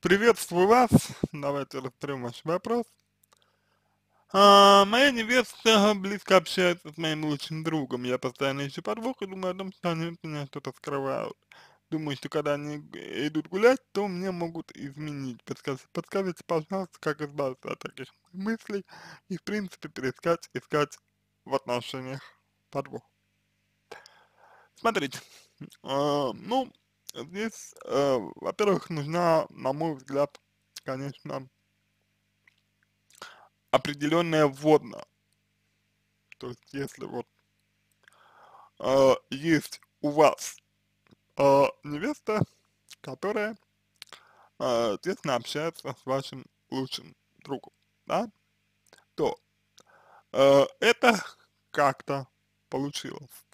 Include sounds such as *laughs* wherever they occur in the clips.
Приветствую вас. Давайте разберем ваш вопрос. А, моя невеста близко общается с моим лучшим другом. Я постоянно ищу подвох и думаю о том, что они меня что-то скрывают. Думаю, что когда они идут гулять, то мне могут изменить. Подскажите, подскажите, пожалуйста, как избавиться от таких мыслей и, в принципе, перескать, искать в отношениях подвох. Смотрите, э, ну, Здесь, э, во-первых, нужна, на мой взгляд, конечно, определенная вводная. То есть, если вот э, есть у вас э, невеста, которая э, тесно общается с вашим лучшим другом, да, то э, это как-то получилось.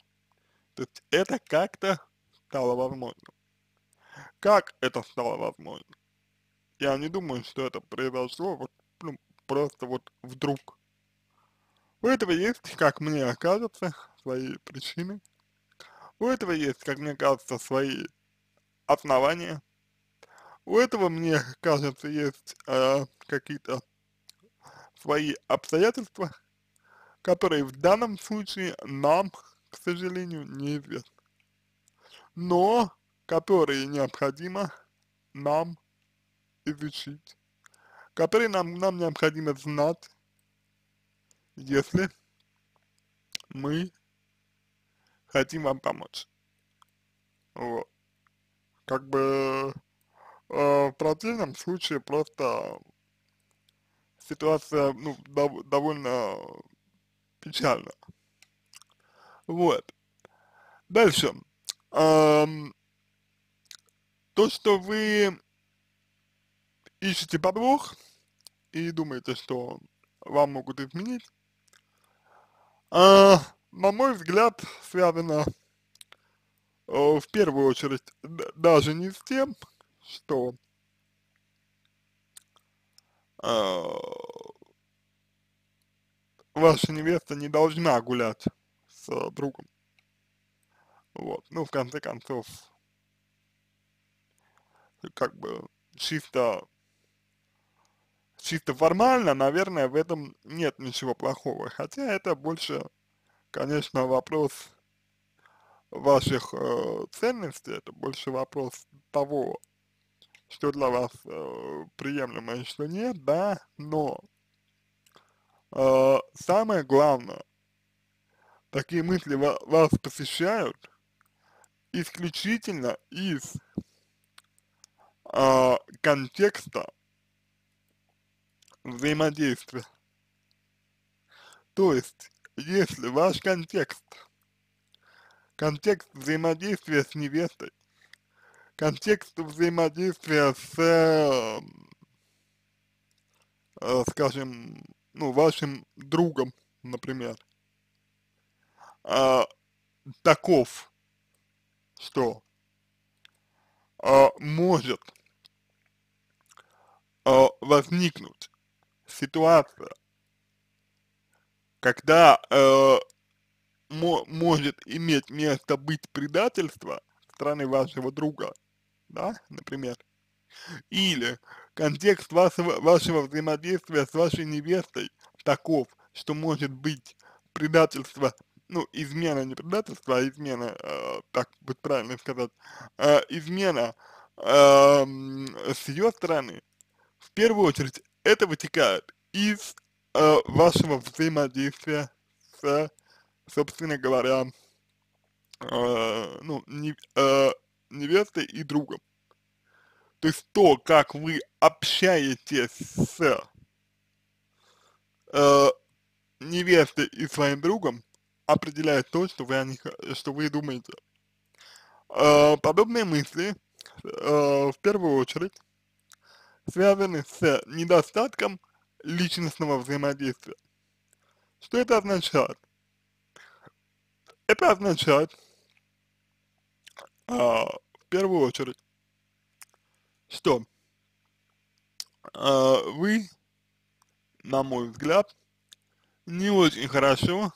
То есть это как-то стало возможным как это стало возможно? Я не думаю, что это произошло вот, ну, просто вот вдруг. У этого есть, как мне кажется, свои причины. У этого есть, как мне кажется, свои основания. У этого, мне кажется, есть э, какие-то свои обстоятельства, которые в данном случае нам, к сожалению, неизвестны. Но которые необходимо нам изучить, которые нам, нам необходимо знать, если мы хотим вам помочь. Вот. Как бы э, в противном случае просто ситуация ну, дов довольно печальна. Вот. Дальше. Эм, то, что вы ищете бабло и думаете, что вам могут изменить, а, на мой взгляд, связано э, в первую очередь даже не с тем, что э, ваша невеста не должна гулять с э, другом. Вот, ну, в конце концов, как бы чисто, чисто формально, наверное, в этом нет ничего плохого. Хотя это больше, конечно, вопрос ваших э, ценностей, это больше вопрос того, что для вас э, приемлемо и что нет, да, но э, самое главное, такие мысли вас посещают исключительно из э, контекста взаимодействия. То есть, если ваш контекст, контекст взаимодействия с невестой, контекст взаимодействия с, э, скажем, ну, вашим другом, например, э, таков, что э, может э, возникнуть ситуация, когда э, может иметь место быть предательство стороны вашего друга, да, например, или контекст вашего, вашего взаимодействия с вашей невестой таков, что может быть предательство ну, измена, не предательство, а измена, э, так будет правильно сказать, э, измена э, с ее стороны, в первую очередь, это вытекает из э, вашего взаимодействия с, собственно говоря, э, ну, не, э, невестой и другом. То есть то, как вы общаетесь с э, невестой и своим другом, определяет то, что вы, о них, э, что вы думаете. Э, подобные мысли э, в первую очередь связаны с недостатком личностного взаимодействия. Что это означает? Это означает, э, в первую очередь, что э, вы, на мой взгляд, не очень хорошо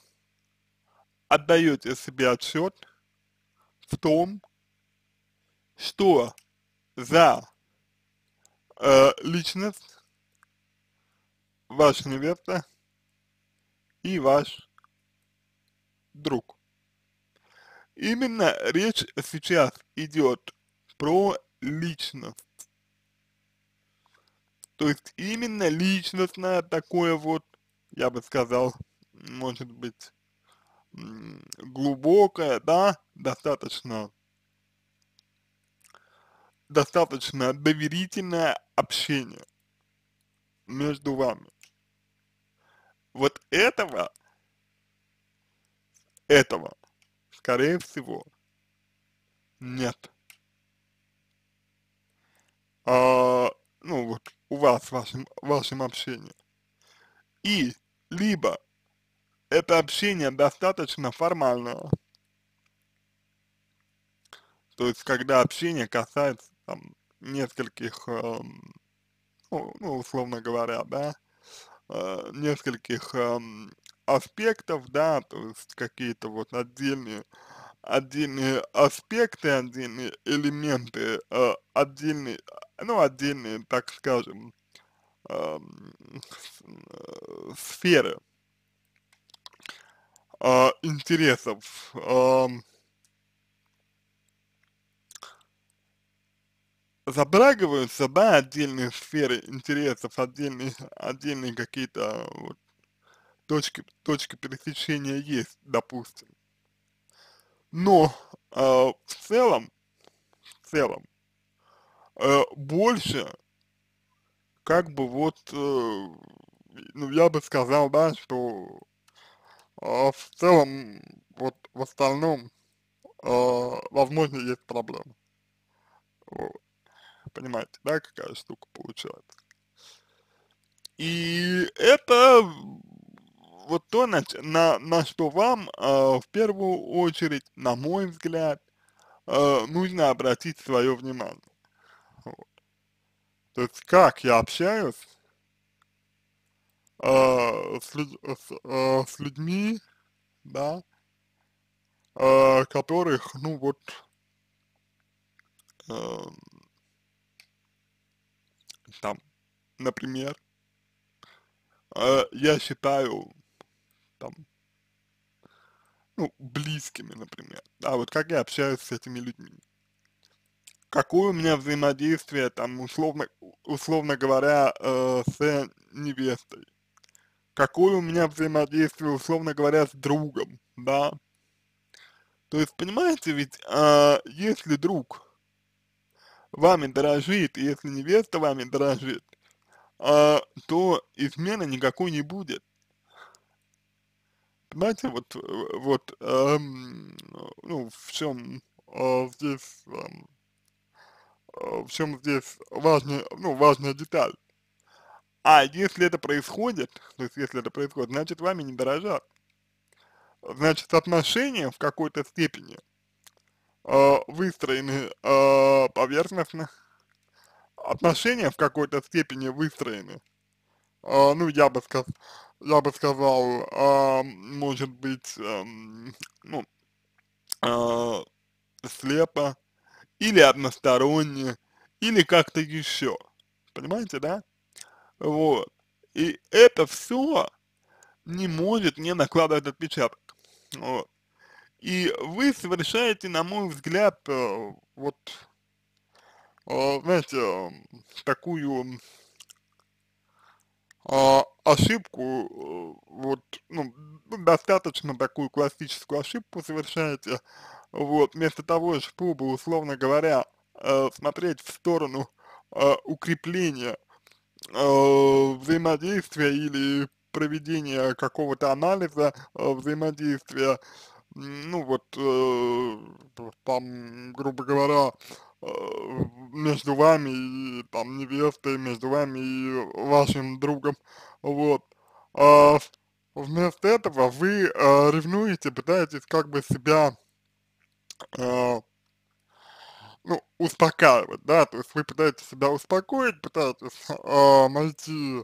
отдаете себе отчет в том, что за э, личность ваша невеста и ваш друг. Именно речь сейчас идет про личность. То есть именно личностное такое вот, я бы сказал, может быть, глубокая, да, достаточно достаточно доверительное общение между вами. Вот этого, этого, скорее всего, нет. А, ну вот, у вас в вашем, в вашем общении. И либо это общение достаточно формального. То есть, когда общение касается там нескольких, э, ну, условно говоря, да, э, нескольких э, аспектов, да, то есть какие-то вот отдельные, отдельные аспекты, отдельные элементы, э, отдельные, ну, отдельные, так скажем, эм, э, сферы, э, интересов. Э, затрагиваются, да, отдельные сферы интересов, отдельные, отдельные какие-то а, вот, точки, точки пересечения есть, допустим. Но э, в целом, в целом, э, больше, как бы вот, э, ну, я бы сказал, да, что а, в целом, вот в остальном, э, а, возможно, есть проблемы. Вот. Понимаете, да, какая штука получается? И это вот то, на, на, на что вам э, в первую очередь, на мой взгляд, э, нужно обратить свое внимание. Вот. То есть, как я общаюсь э, с, с, э, с людьми, да, э, которых, ну вот, э, там, например, э, я считаю, там, ну, близкими, например, да, вот как я общаюсь с этими людьми. Какое у меня взаимодействие, там, условно, условно говоря, э, с невестой, какое у меня взаимодействие, условно говоря, с другом, да. То есть, понимаете, ведь а, если друг вами дорожит, если невеста вами дорожит, а, то измены никакой не будет. Понимаете, вот, вот, эм, ну, в чем э, здесь, эм, э, в чем здесь важная, ну, важная деталь. А если это происходит, то есть если это происходит, значит вами не дорожат. Значит, отношения в какой-то степени э, выстроены э, поверхностно, отношения в какой-то степени выстроены, э, ну, я бы, сказ, я бы сказал, э, может быть, э, ну, э, слепо, или односторонне, или как-то еще, понимаете, да? Вот. И это все не может не накладывать отпечаток. Вот. И вы совершаете, на мой взгляд, э, вот, э, знаете, э, такую а, ошибку, вот, ну, достаточно такую классическую ошибку совершаете, вот, вместо того, чтобы, условно говоря, смотреть в сторону укрепления Э, взаимодействия или проведения какого-то анализа э, взаимодействия, ну вот э, там, грубо говоря, между вами и там невестой, между вами и вашим другом, вот. А вместо этого вы ревнуете, пытаетесь как бы себя ну, успокаивать, да, то есть вы пытаетесь себя успокоить, пытаетесь э, найти,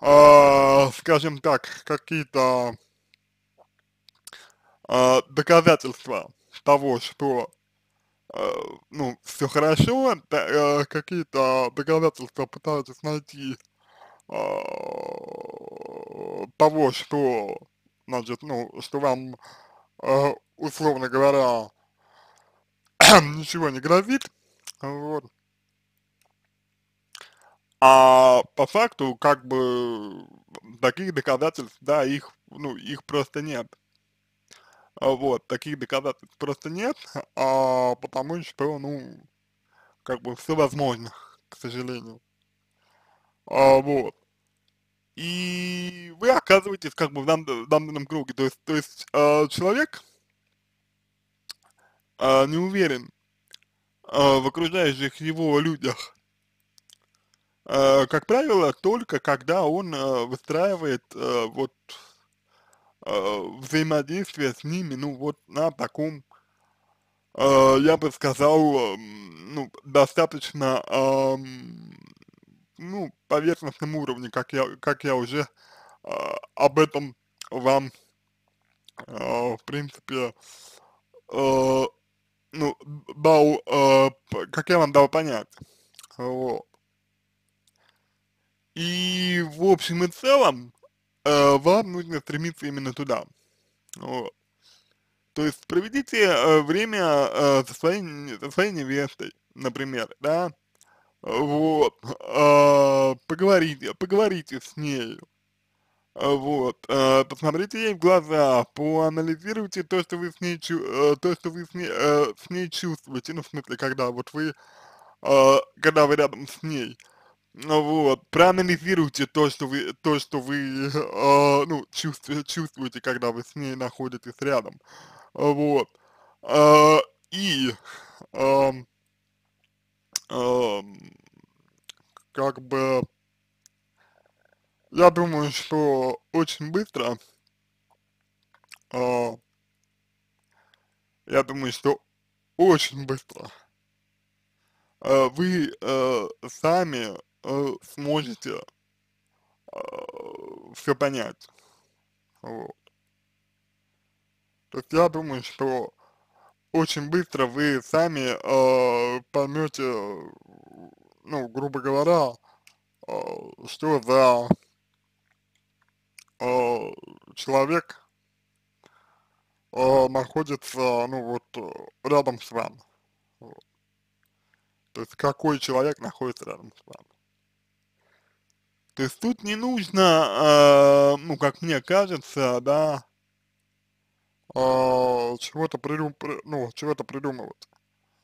э, скажем так, какие-то э, доказательства того, что э, ну, все хорошо, э, какие-то доказательства пытаетесь найти э, того, что, значит, ну, что вам, э, условно говоря, *clears throat* ничего не грозит, вот. А по факту, как бы, таких доказательств, да, их, ну, их просто нет. А вот, таких доказательств просто нет, а, потому что, ну, как бы все возможно, к сожалению. А, вот. И вы оказываетесь как бы в данном, в данном круге, то есть, то есть э, человек, а, не уверен а, в окружающих его людях. А, как правило, только когда он выстраивает вот взаимодействие с ними, ну вот на таком, я бы сказал, ну достаточно, ну поверхностном уровне, как я, как я уже об этом вам, в принципе, ну, дал, э, как я вам дал понять. Вот. И в общем и целом э, вам нужно стремиться именно туда. Вот. То есть проведите э, время э, со, своей, со своей невестой, например, да, вот, э, поговорите, поговорите с ней, а, вот, а, посмотрите ей в глаза, поанализируйте то, что вы с ней, э, то, что вы с ней, э, с ней чувствуете, ну, в смысле, когда вот вы, а, когда вы рядом с ней, ну, вот, проанализируйте то, что вы, то, что вы, ну, чувствуете, чувствуете, когда вы с ней находитесь рядом, вот, и, как бы, я думаю, что очень быстро, э, я думаю, что очень быстро э, вы э, сами э, сможете э, а, все понять. Вот. То есть я думаю, что очень быстро вы сами э, поймете, ну, грубо говоря, э, что за Э, человек э, находится, ну вот, э, рядом с вами. То есть какой человек находится рядом с вами. То есть тут не нужно, ну как мне кажется, да, чего-то придум, ну, чего-то придумывать.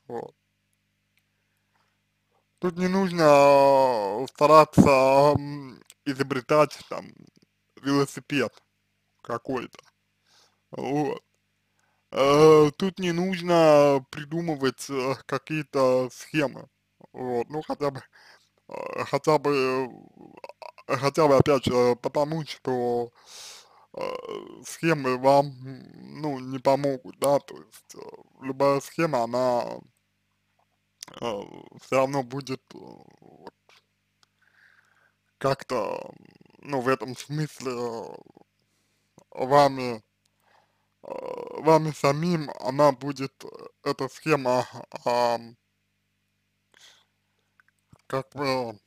Вот. Тут не нужно стараться изобретать там велосипед какой-то. Вот. Э, тут не нужно придумывать э, какие-то схемы. Вот, ну хотя бы, э, хотя бы, хотя бы опять же потому, что схемы вам, ну, не помогут, да, то есть любая схема, она все равно будет вот, как-то ну, в этом смысле э, вами, э, вами самим, она будет, э, эта схема, а, как бы,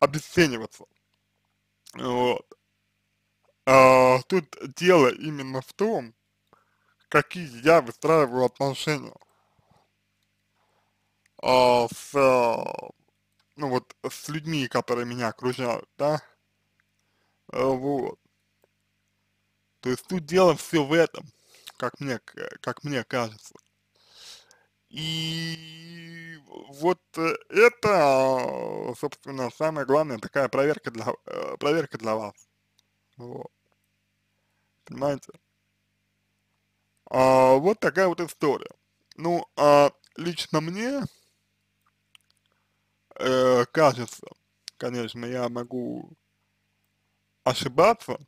обесцениваться. Вот. А, тут дело именно в том, какие я выстраиваю отношения а, с ну вот э, с людьми, которые меня окружают, да, э, вот. То есть тут дело все в этом, как мне, э, как мне кажется. И вот это, собственно, самая главная такая проверка для, проверка для вас. Вот. Понимаете? А, вот такая вот история. Ну, а лично мне э, кажется. Конечно, я могу ошибаться,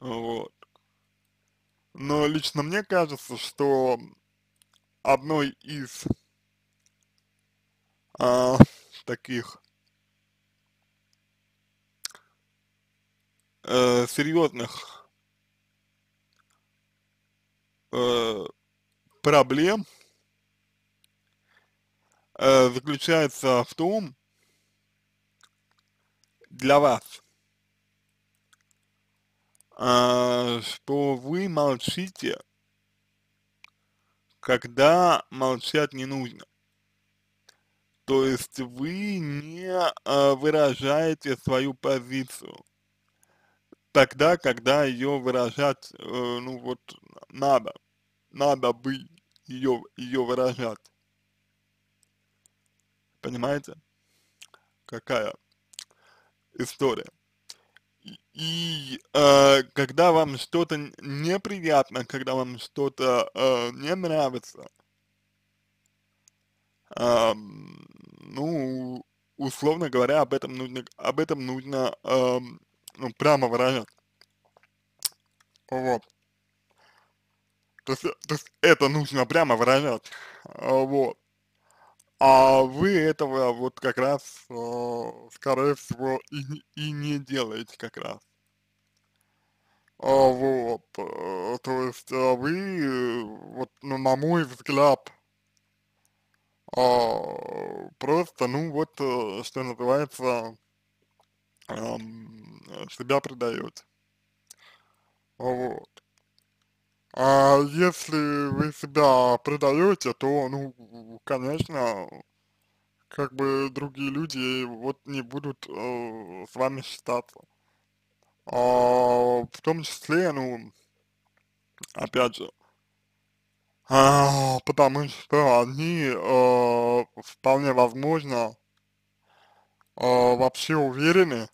вот. Но лично мне кажется, что одной из а, таких э, серьезных э, проблем э, заключается в том, для вас, э, что вы молчите, когда молчать не нужно. То есть вы не э, выражаете свою позицию тогда, когда ее выражать, э, ну вот, надо, надо бы ее, ее выражать. Понимаете, какая история? И э, когда вам что-то неприятно, когда вам что-то э, не нравится, э, ну, условно говоря, об этом нужно, об этом нужно, э, ну, прямо выражать, Вот. То есть, э, то есть это нужно прямо выражать. Э, вот. А вы этого вот как раз, э, скорее всего, и, и не делаете как раз. А, вот, э, то есть а вы, вот, ну, на мой взгляд, а, просто, ну, вот, э, что называется, эм, себя предаете. Вот. А если вы себя предаете, то, ну, конечно, как бы другие люди вот не будут э, с вами считаться. А, в том числе, ну, опять же, а, потому что они э, вполне возможно э, вообще уверены,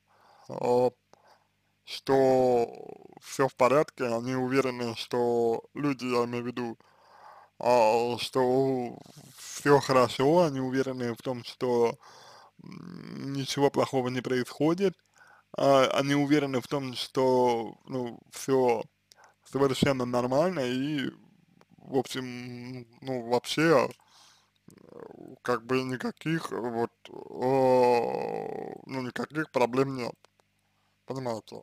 э, что все в порядке, они уверены, что люди, я имею в виду, а, что все хорошо, они уверены в том, что ничего плохого не происходит, а, они уверены в том, что ну, все совершенно нормально и, в общем, ну, вообще, как бы никаких вот, э, ну, никаких проблем нет. Понимаете?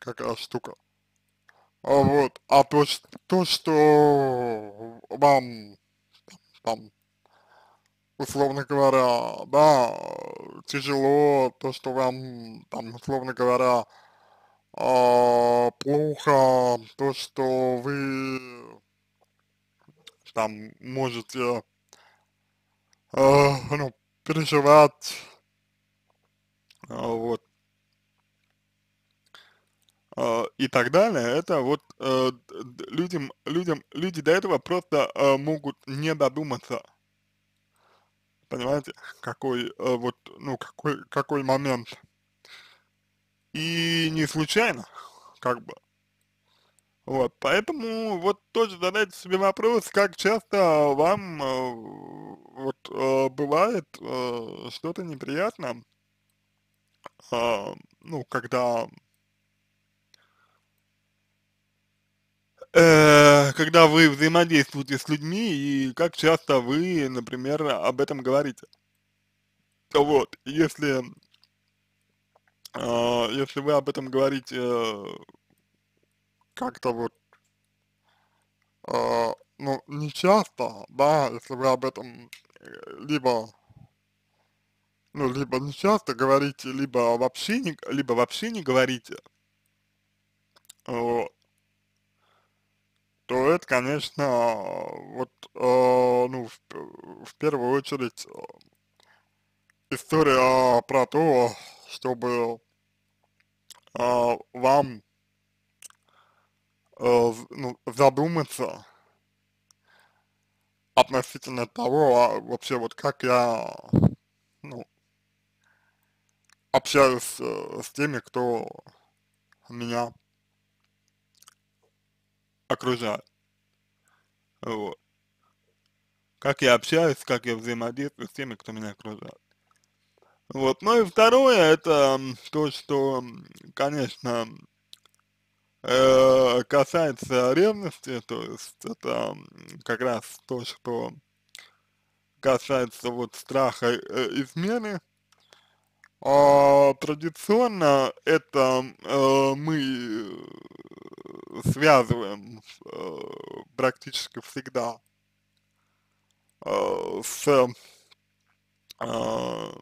какая штука. А вот, а то, то что вам, там, условно говоря, да, тяжело, то, что вам, там, условно говоря, э, плохо, то, что вы, там, можете, э, ну, переживать, э, вот, Э, и так далее, это вот э, людям, людям, люди до этого просто э, могут не додуматься. Понимаете, какой вот, ну, какой, какой момент. И не случайно, как бы. Вот, поэтому вот тоже задайте себе вопрос, как часто вам э, вот э, бывает э, что-то неприятно, э, ну, когда Э, когда вы взаимодействуете с людьми и как часто вы, например, об этом говорите. Вот, если, э, если вы об этом говорите э, как-то вот, э, ну, не часто, да, если вы об этом э, либо, ну, либо не часто говорите, либо вообще не, либо вообще не говорите, вот, то это, конечно, вот, э, ну, в, в первую очередь э, история про то, чтобы э, вам э, ну, задуматься относительно того, а вообще вот как я, ну, общаюсь э, с теми, кто меня окружают. Вот. Как я общаюсь, как я взаимодействую с теми, кто меня окружает. Вот. Ну и второе, это то, что, конечно, э, касается ревности, то есть это как раз то, что касается вот страха э, измены. А, традиционно это э, мы связываем э, практически всегда э, с э, э,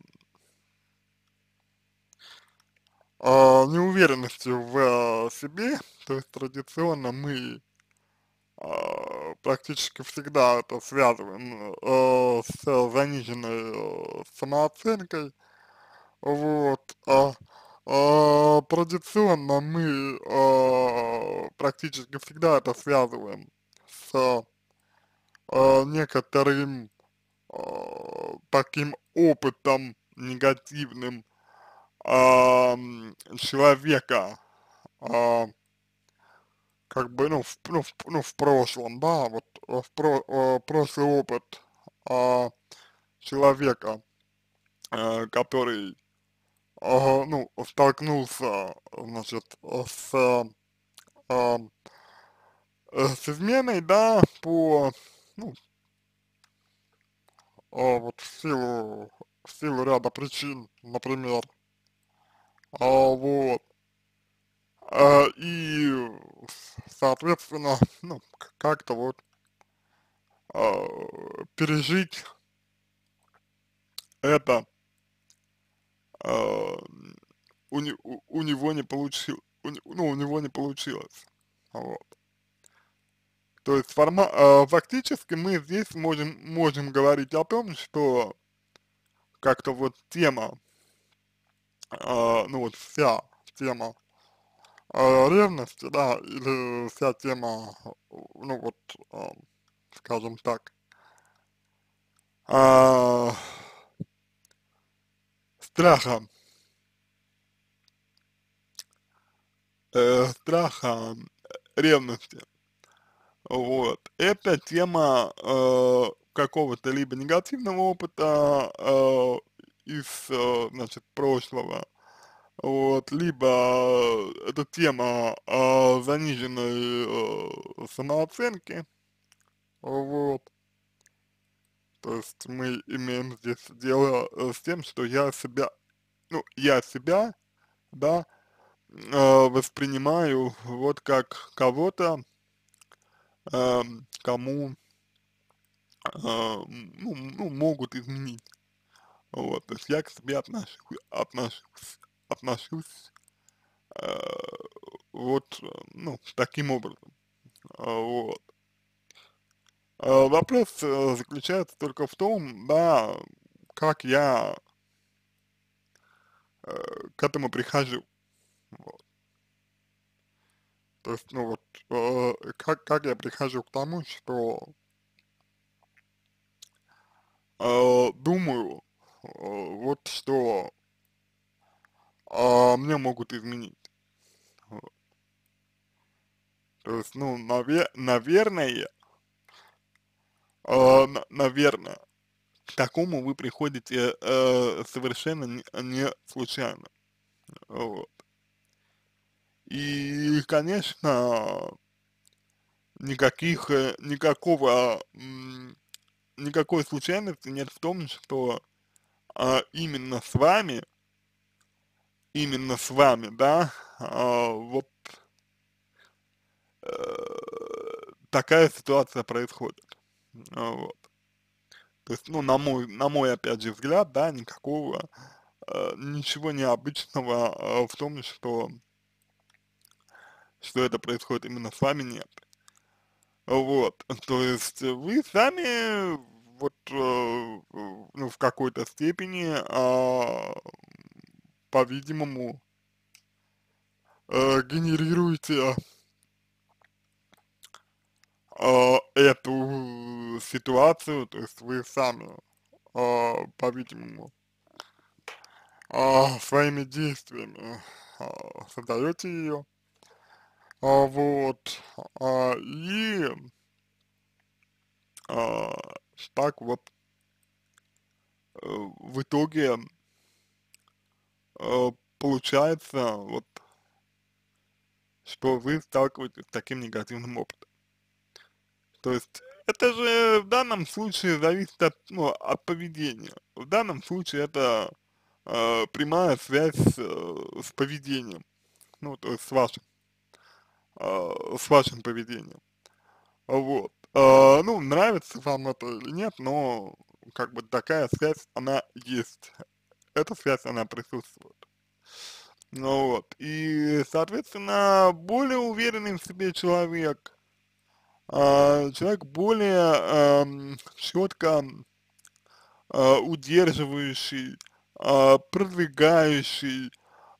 неуверенностью в э, себе, то есть традиционно мы э, практически всегда это связываем э, с заниженной э, самооценкой, вот, а, э, а, традиционно мы э, практически всегда это связываем с э, некоторым э, таким опытом негативным э, человека, э, как бы, ну в, ну, в, ну, в прошлом, да, вот э, в про, э, прошлый опыт э, человека, э, который, э, ну, столкнулся, значит, с э, с изменой, да, по, ну, э, вот в силу, в силу ряда причин, например, э, вот, э, и, соответственно, ну, как-то вот э, пережить это э, у, у него не получилось ну, у него не получилось. Вот. То есть форма, э, фактически мы здесь можем, можем говорить о том, что как-то вот тема, э, ну вот вся тема э, ревности, да, или вся тема, ну вот, э, скажем так, э, страха э, страха э, ревности. Вот. Это тема э, какого-то либо негативного опыта э, из, э, значит, прошлого, вот, либо э, это тема э, заниженной э, самооценки, вот. То есть мы имеем здесь дело э, с тем, что я себя, ну, я себя, да, э, Э, воспринимаю вот как кого-то, эм, кому э, ну, ну, могут изменить. Вот, то есть я к себе отношусь, отношусь, отношусь э, вот, ну, таким образом. Вот. Э, вопрос заключается только в том, да, как я э, к этому прихожу. Вот. То есть, ну вот, э, как, как я прихожу к тому, что э, думаю, э, вот что э, мне могут изменить. То есть, ну, навер наверное, э, наверное, к такому вы приходите э, совершенно не, не случайно. Вот. И, конечно, никаких, э, никакого, никакой случайности нет в том, что а, именно с вами, именно с вами, да, а, вот а, такая ситуация происходит. А, вот. То есть, ну, на мой, на мой, опять же, взгляд, да, никакого, э, ничего необычного э, в том, что что это происходит именно с вами, нет. Вот, *laughs* то есть вы сами вот э, ну, в какой-то степени, а, по-видимому, э, генерируете э, эту ситуацию, то есть вы сами, по-видимому, своими действиями создаете ее. А, вот. А, и а, так вот э, в итоге э, получается вот что вы сталкиваетесь с таким негативным опытом. То есть это же в данном случае зависит от, ну, от поведения. В данном случае это э, прямая связь с, э, с поведением, ну, то есть с вашим. А, с вашим поведением. Вот. А, ну, нравится вам это или нет, но как бы такая связь, она есть. Эта связь, она присутствует. Ну вот, и, соответственно, более уверенный в себе человек, а, человек более эм, четко удерживающий, продвигающий,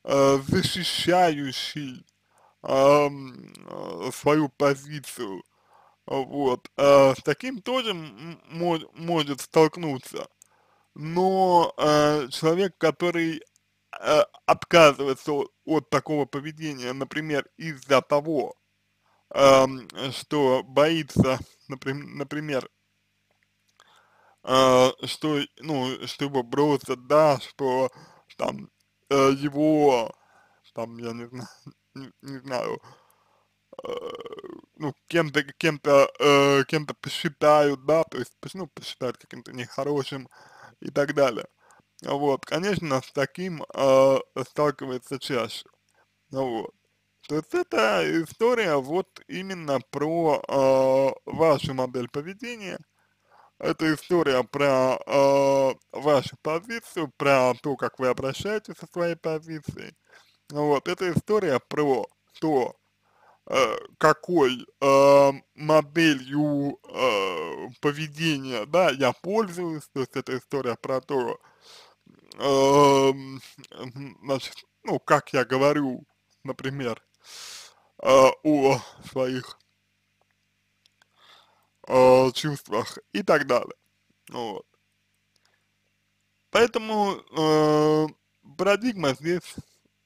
защищающий Э, свою позицию. Вот. Э, с таким тоже может столкнуться. Но э, человек, который э, отказывается от, от такого поведения, например, из-за того, э, что боится, например, э, что, ну, что его бросят, да, что там э, его, там, я не знаю, не, не знаю, э, ну, кем-то, кем-то, э, кем-то посчитают, да, то есть, ну, посчитают каким-то нехорошим и так далее. Вот, конечно, с таким э, сталкивается чаще. Вот. То есть это история вот именно про э, вашу модель поведения, это история про э, вашу позицию, про то, как вы обращаетесь со своей позицией, вот, это история про то, э, какой э, моделью э, поведения, да, я пользуюсь, то есть это история про то, э, значит, ну, как я говорю, например, э, о своих э, чувствах и так далее, вот. Поэтому э, парадигма здесь